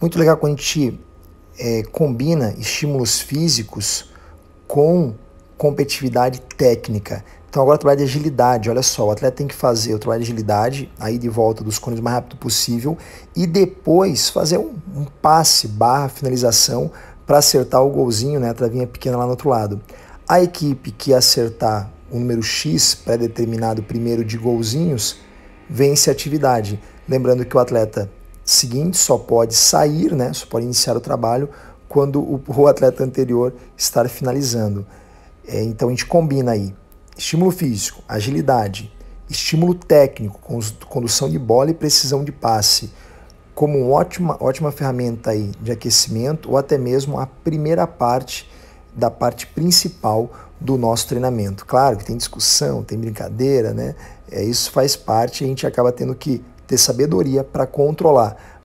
Muito legal quando a gente é, combina estímulos físicos com competitividade técnica. Então agora o trabalho de agilidade, olha só, o atleta tem que fazer o trabalho de agilidade, aí de volta dos cones o mais rápido possível, e depois fazer um, um passe, barra, finalização, para acertar o golzinho, né, a travinha pequena lá no outro lado. A equipe que acertar o número X pré-determinado primeiro de golzinhos, vence a atividade. Lembrando que o atleta seguinte só pode sair, né, só pode iniciar o trabalho quando o, o atleta anterior estar finalizando. É, então a gente combina aí estímulo físico, agilidade, estímulo técnico, condução de bola e precisão de passe, como uma ótima, ótima ferramenta aí de aquecimento ou até mesmo a primeira parte da parte principal do nosso treinamento. Claro que tem discussão, tem brincadeira, né? É, isso faz parte, a gente acaba tendo que ter sabedoria para controlar.